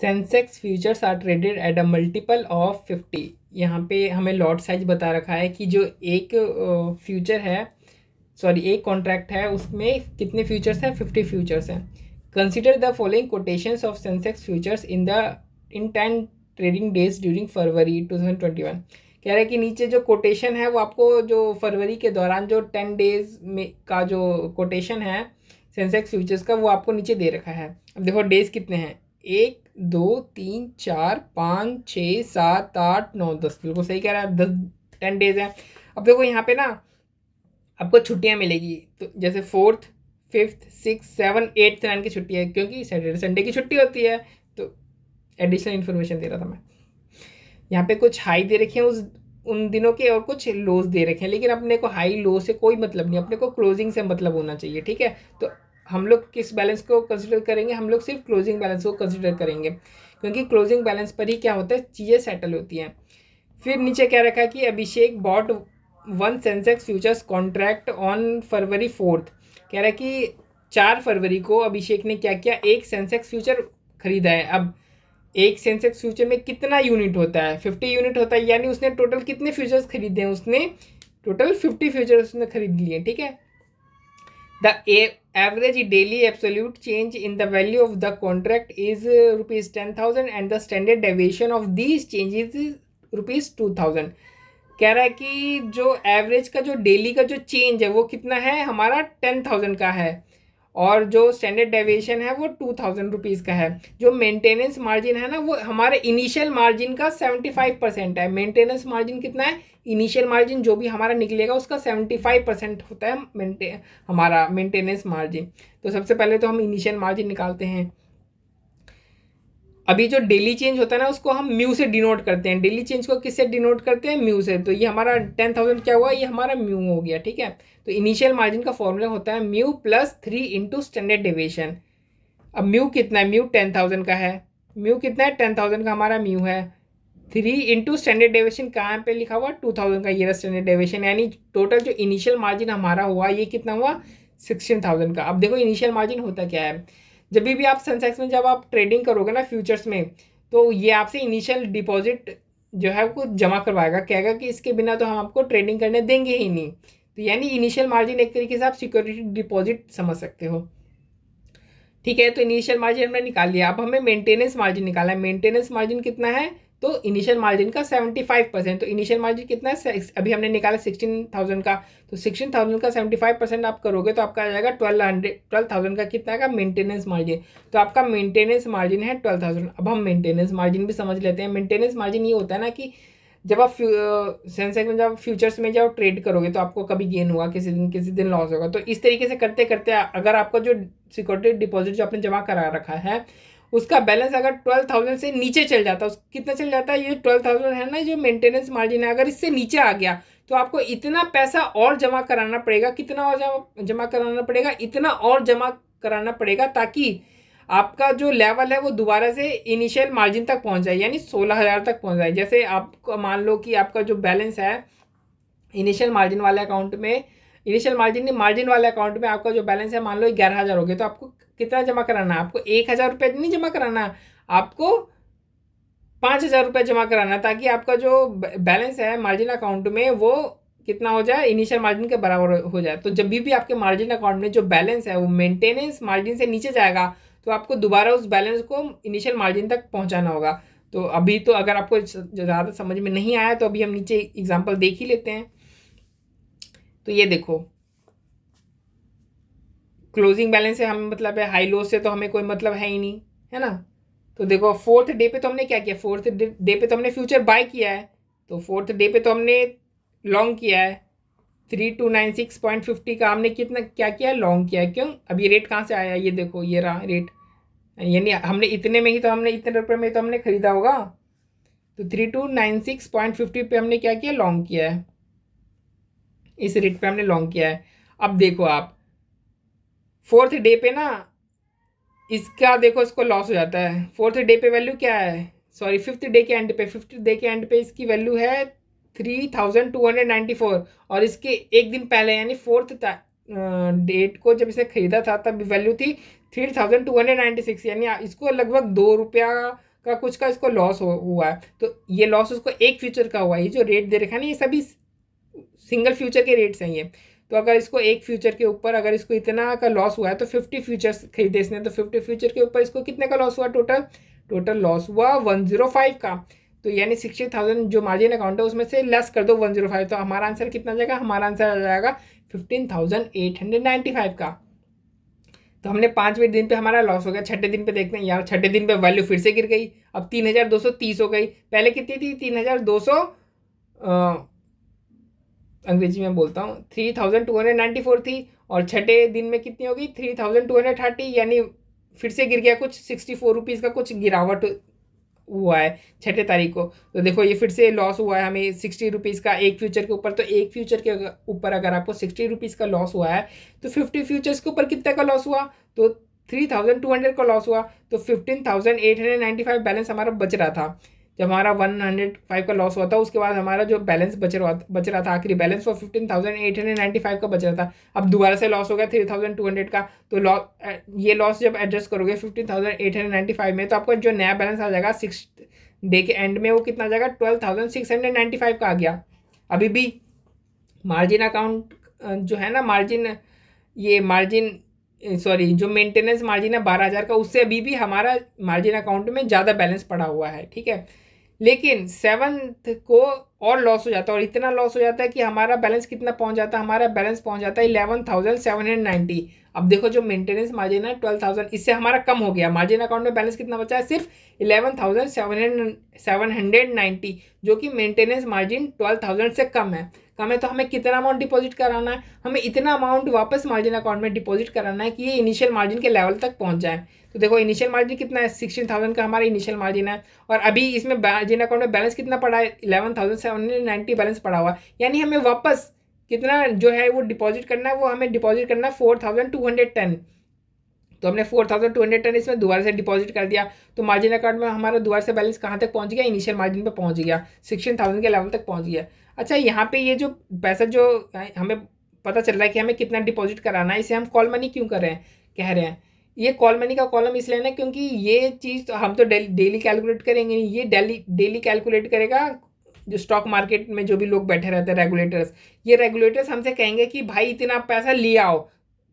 Sensex futures are traded at a multiple of fifty यहाँ पे हमें लॉट साइज बता रखा है कि जो एक फ्यूचर है सॉरी एक कॉन्ट्रैक्ट है उसमें कितने फ्यूचर्स हैं फिफ्टी फ्यूचर्स हैं consider the following quotation of Sensex futures in the in ten trading days during February two thousand twenty one कह रहे हैं कि नीचे जो कोटेशन है वो आपको जो फरवरी के दौरान जो टेन डेज में का जो कोटेशन है सेंसेक्स फ्यूचर्स का वो आपको नीचे दे रखा है अब देखो डेज कितने हैं एक दो तीन चार पाँच छः सात आठ नौ दस बिल्कुल सही कह रहा है दस टेन डेज हैं अब देखो यहाँ पे ना आपको छुट्टियाँ मिलेगी तो जैसे fourth fifth six seven eighth nine की छुट्टी है क्योंकि सैटरडे संडे की छुट्टी होती है तो एडिशनल इन्फॉर्मेशन दे रहा था मैं यहाँ पे कुछ हाई दे रखे हैं उस उन दिनों के और कुछ लोज दे रखे हैं लेकिन अपने को हाई लो से कोई मतलब नहीं अपने को क्लोजिंग से मतलब होना चाहिए ठीक है तो हम लोग किस बैलेंस को कंसिडर करेंगे हम लोग सिर्फ क्लोजिंग बैलेंस को कंसिडर करेंगे क्योंकि क्लोजिंग बैलेंस पर ही क्या होता है चीज़ें सेटल होती हैं फिर नीचे क्या रखा कि Abhishek bought one Sensex futures contract on February fourth कह रहा है कि चार फरवरी को अभिषेक ने क्या किया एक सेंसेक्स फ्यूचर खरीदा है अब एक सेंसेक्स फ्यूचर में कितना यूनिट होता है फिफ्टी यूनिट होता है यानी उसने टोटल कितने फ्यूचर्स खरीदे हैं उसने टोटल फिफ्टी फ्यूचर्स उसने खरीद लिए ठीक है the average daily absolute change in the value of the contract is rupees 10000 and the standard deviation of these changes is rupees 2000 कह रहा है कि जो एवरेज का जो डेली का जो चेंज है वो कितना है हमारा टेन थाउजेंड का है और जो स्टैंडर्ड डेविएशन है वो टू थाउजेंड रुपीज़ का है जो मेंटेनेंस मार्जिन है ना वो हमारे इनिशियल मार्जिन का सेवेंटी फाइव परसेंट है मेंटेनेंस मार्जिन कितना है इनिशियल मार्जिन जो भी हमारा निकलेगा उसका सेवेंटी फाइव परसेंट होता है मेंटे हमारा मेंटेनेंस मार्जिन तो सबसे पहले तो हम इनिशियल मार्जिन निकालते हैं अभी जो डेली चेंज होता है ना उसको हम म्यू से डिनोट करते हैं डेली चेंज को किससे डिनोट करते हैं म्यू से तो ये हमारा टेन थाउजेंड क्या हुआ ये हमारा म्यू हो गया ठीक है तो इनिशियल मार्जिन का फॉर्मूला होता है mu plus three into standard deviation अब म्यू कितना है म्यू टेन थाउजेंड का है म्यू कितना है टेन थाउजेंड का हमारा म्यू है थ्री इंटू स्टैंडर्ड डिवेशन कहाँ पर लिखा हुआ टू थाउजेंड का ये रहा स्टैंडर्ड डेविएशन यानी टोटल जो इनिशियल मार्जिन हमारा हुआ ये कितना हुआ सिक्सटीन थाउजेंड का अब देखो इनिशियल मार्जिन होता क्या है जब भी आप सेंसेक्स में जब आप ट्रेडिंग करोगे ना फ्यूचर्स में तो ये आपसे इनिशियल डिपॉजिट जो है वो जमा करवाएगा कहेगा कि इसके बिना तो हम आपको ट्रेडिंग करने देंगे ही नहीं तो यानी इनिशियल मार्जिन एक तरीके से आप सिक्योरिटी डिपॉजिट समझ सकते हो ठीक है तो इनिशियल मार्जिन हमने निकाल लिया अब हमें मेंटेनेंस मार्जिन निकाला है मेंटेनेंस मार्जिन कितना है तो इनिशियल मार्जिन का सेवेंटी फाइव परसेंट तो इनिशियल मार्जिन कितना है अभी हमने निकाला सिक्सटीन थाउजेंड का तो सिक्सटीन थाउजेंड का सेवेंटी फाइव परसेंट आप करोगे तो आपका आ जाएगा ट्वेल्व हंड्रेड ट्वेल्व थाउजेंड का कितना का मेंटेनेंस मार्जिन तो आपका मेंटेनेंस मार्जिन है ट्वेल्व थाउजेंड अब हम मेंटेनेंस मार्जिन भी समझ लेते हैं मेंटेनेंस मार्जिन ये होता है ना कि जब आप सेंसेक्स में जब फ्यूचर्स में जब ट्रेड करोगे तो आपको कभी गेन होगा किसी दिन किसी दिन लॉस होगा तो इस तरीके से करते करते अगर आपका जो सिक्योरिटी डिपॉजिट जो आपने जमा करा रखा है उसका बैलेंस अगर ट्वेल्व थाउजेंड से नीचे चल जाता है कितना चल जाता है ये ट्वेल्व थाउजेंड है ना जो मेंटेनेंस मार्जिन है अगर इससे नीचे आ गया तो आपको इतना पैसा और जमा कराना पड़ेगा कितना और जमा कराना पड़ेगा इतना और जमा कराना पड़ेगा ताकि आपका जो लेवल है वो दोबारा से इनिशियल मार्जिन तक पहुंच जाए यानी सोलह हज़ार तक पहुंच जाए जैसे आप मान लो कि आपका जो बैलेंस है इनिशियल मार्जिन वाले अकाउंट में इनिशियल मार्जिन नहीं मार्जिन वाले अकाउंट में आपका जो बैलेंस है मान लो ग्यारह हज़ार हो गया तो आपको कितना जमा कराना है आपको एक हज़ार रुपये नहीं जमा कराना आपको पाँच हज़ार रुपये जमा कराना ताकि आपका जो बैलेंस है मार्जिन अकाउंट में वो कितना हो जाए इनिशियल मार्जिन के बराबर हो जाए तो जब भी भी आपके मार्जिन अकाउंट में जो बैलेंस है वो मेंटेनेंस मार्जिन से नीचे जाएगा तो आपको दोबारा उस बैलेंस को इनिशियल मार्जिन तक पहुँचाना होगा तो अभी तो अगर आपको ज़्यादा समझ में नहीं आया तो अभी हम नीचे एग्जाम्पल देख ही लेते हैं तो ये देखो क्लोजिंग बैलेंस से हमें मतलब है हाई लो से तो हमें कोई मतलब है ही नहीं है ना तो देखो फोर्थ डे पे तो हमने क्या किया फोर्थ डे पे तो हमने फ्यूचर बाय किया है तो फोर्थ डे पे तो हमने लॉन्ग किया है three two nine six point fifty का हमने कितना क्या किया है लॉन्ग किया है क्यों अब ये रेट कहाँ से आया ये देखो ये रहा रेट यानी हमने इतने में ही तो हमने इतने रुपये में तो हमने खरीदा होगा तो three two nine six point fifty पे हमने क्या किया लॉन्ग किया है इस रेट पे हमने लॉन्ग किया है अब देखो आप फोर्थ डे पे ना इसका देखो इसको लॉस हो जाता है फोर्थ डे पे वैल्यू क्या है सॉरी फिफ्थ डे के एंड पे फिफ्थ डे के एंड पे इसकी वैल्यू है three thousand two hundred ninety four और इसके एक दिन पहले यानी फोर्थ डेट को जब इसे ख़रीदा था तब वैल्यू थी three thousand two hundred ninety six यानी इसको लगभग दो रुपया का कुछ का इसको लॉस हुआ है तो ये लॉस उसको एक फ्यूचर का हुआ है ये जो रेट दे रखा है ना ये सभी सिंगल फ्यूचर के रेट्स हैं ये तो अगर इसको एक फ्यूचर के ऊपर अगर इसको इतना का लॉस हुआ है तो फिफ्टी फ्यूचर्स खरीदे इसने तो फिफ्टी फ्यूचर के ऊपर इसको कितने का लॉस हुआ टोटल टोटल लॉस हुआ वन जीरो फाइव का तो यानी सिक्सटी थाउजेंड जो मार्जिन अकाउंट है उसमें से लेस कर दो वन जीरो फाइव तो हमारा आंसर कितना जाएगा हमारा आंसर आ जाएगा fifteen thousand eight hundred ninety five का तो हमने पाँचवें दिन पे हमारा लॉस हो गया छठे दिन पे देखते हैं यार छठे दिन पे वैल्यू फिर से गिर गई अब तीन हज़ार दो सौ तीस हो गई पहले कितनी थी तीन हज़ार दो सौ अंग्रेजी में बोलता हूँ three thousand two hundred ninety four थी और छठे दिन में कितनी होगी three thousand two hundred thirty यानी फिर से गिर गया कुछ सिक्सटी फोर रुपीज़ का कुछ गिरावट हुआ है छठे तारीख को तो देखो ये फिर से लॉस हुआ है हमें सिक्सटी रुपीज़ का एक फ्यूचर के ऊपर तो एक फ्यूचर के ऊपर अगर आपको सिक्सटी रुपीज़ का लॉस हुआ है तो फिफ्टी फ्यूचर्स के ऊपर कितने का लॉस हुआ तो थ्री थाउजेंड टू हंड्रेड का लॉस हुआ तो fifteen thousand eight hundred ninety five balance हमारा बच रहा था जब हमारा वन हंड्रेड फाइव का लॉस हुआ था उसके बाद हमारा जो बैलेंस बच रहा बच रहा था आखिरी बैलेंस वो fifteen thousand eight hundred ninety five का बच रहा था अब दोबारा से लॉस हो गया थ्री थाउजेंड टू हंड्रेड का तो लॉस ये लॉस जब एडजस्ट करोगे fifteen thousand eight hundred ninety five में तो आपका जो नया बैलेंस आ जाएगा सिक्स डे के एंड में वो कितना आ जाएगा twelve thousand six hundred ninety five का आ गया अभी भी मार्जिन अकाउंट जो है ना मार्जिन ये मार्जिन सॉरी जो मेंटेनेंस मार्जिन है बारह हज़ार का उससे अभी भी हमारा मार्जिन अकाउंट में ज़्यादा बैलेंस पड़ा हुआ है ठीक है लेकिन सेवन्थ को और लॉस हो जाता है और इतना लॉस हो जाता है कि हमारा बैलेंस कितना पहुंच जाता है हमारा बैलेंस पहुंच जाता है eleven thousand seven hundred ninety अब देखो जो मेंटेनेंस मार्जिन है ट्वेल्व थाउजेंड इससे हमारा कम हो गया मार्जिन अकाउंट में बैलेंस कितना बचा है सिर्फ eleven thousand seven hundred seven hundred ninety जो कि मेंटेनेंस मार्जिन ट्वेल्व थाउजेंड से कम है तो हमें तो हमें कितना अमाउंट डिपॉजिट कराना है हमें इतना अमाउंट वापस मार्जिन अकाउंट में डिपॉजिट कराना है कि ये इनिशियल मार्जिन के लेवल तक पहुंच जाए तो देखो इनिशियल मार्जिन कितना है सिक्सटीन थाउजेंड का हमारा इनिशियल मार्जिन है और अभी इसमें मार्जिन अकाउंट में बैलेंस कितना पड़ा है eleven thousand seven hundred ninety balance पड़ा हुआ यानी हमें वापस कितना जो है वो डिपॉजिट करना है वो हमें डिपॉजिट करना है four thousand two hundred ten तो हमने four thousand two hundred ten इसमें दोबारा से डिपॉजिट कर दिया तो मार्जिन अकाउंट में हमारा दोबारा से बैलेंस कहाँ तक पहुँच गया इनिशियल मार्जिन पर पहुँच गया सिक्सटीन थाउजेंड के लेवल तक पहुँच गया अच्छा यहाँ पे ये जो पैसा जो हमें पता चल रहा है कि हमें कितना डिपॉजिट कराना है इसे हम कॉल मनी क्यों कर रहे हैं कह रहे हैं ये कॉल मनी का कॉलम इसलिए ना क्योंकि ये चीज़ तो हम तो डेली कैलकुलेट करेंगे नहीं ये डेली डेली कैलकुलेट करेगा जो स्टॉक मार्केट में जो भी लोग बैठे रहते हैं रेगुलेटर्स ये रेगुलेटर्स हमसे कहेंगे कि भाई इतना पैसा ले आओ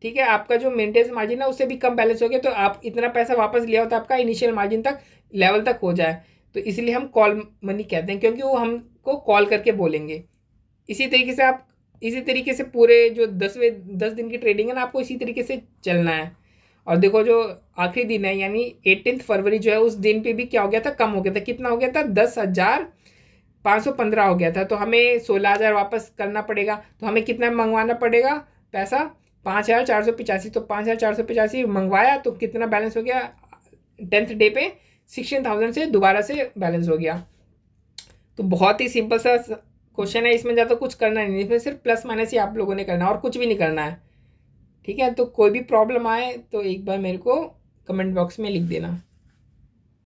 ठीक है आपका जो मेंटेनेंस मार्जिन है उससे भी कम बैलेंस हो गया तो आप इतना पैसा वापस ले आओ तो आपका इनिशियल मार्जिन तक लेवल तक हो जाए तो इसलिए हम कॉल मनी कहते हैं क्योंकि वो हम को कॉल करके बोलेंगे इसी तरीके से आप इसी तरीके से पूरे जो दसवें दस दिन की ट्रेडिंग है ना आपको इसी तरीके से चलना है और देखो जो आखिरी दिन है यानी एटीन फरवरी जो है उस दिन पे भी क्या हो गया था कम हो गया था कितना हो गया था दस हज़ार पाँच सौ पंद्रह हो गया था तो हमें सोलह हज़ार वापस करना पड़ेगा तो हमें कितना मंगवाना पड़ेगा पैसा पाँच हज़ार चार सौ पिचासी तो पाँच हज़ार चार सौ पिचासी मंगवाया तो कितना बैलेंस हो गया टेंथ डे पे सिक्सटीन थाउजेंड से दोबारा से बैलेंस हो गया तो बहुत ही सिंपल सा क्वेश्चन है इसमें ज़्यादा कुछ करना नहीं इसमें सिर्फ प्लस माइनस ही आप लोगों ने करना है और कुछ भी नहीं करना है ठीक है तो कोई भी प्रॉब्लम आए तो एक बार मेरे को कमेंट बॉक्स में लिख देना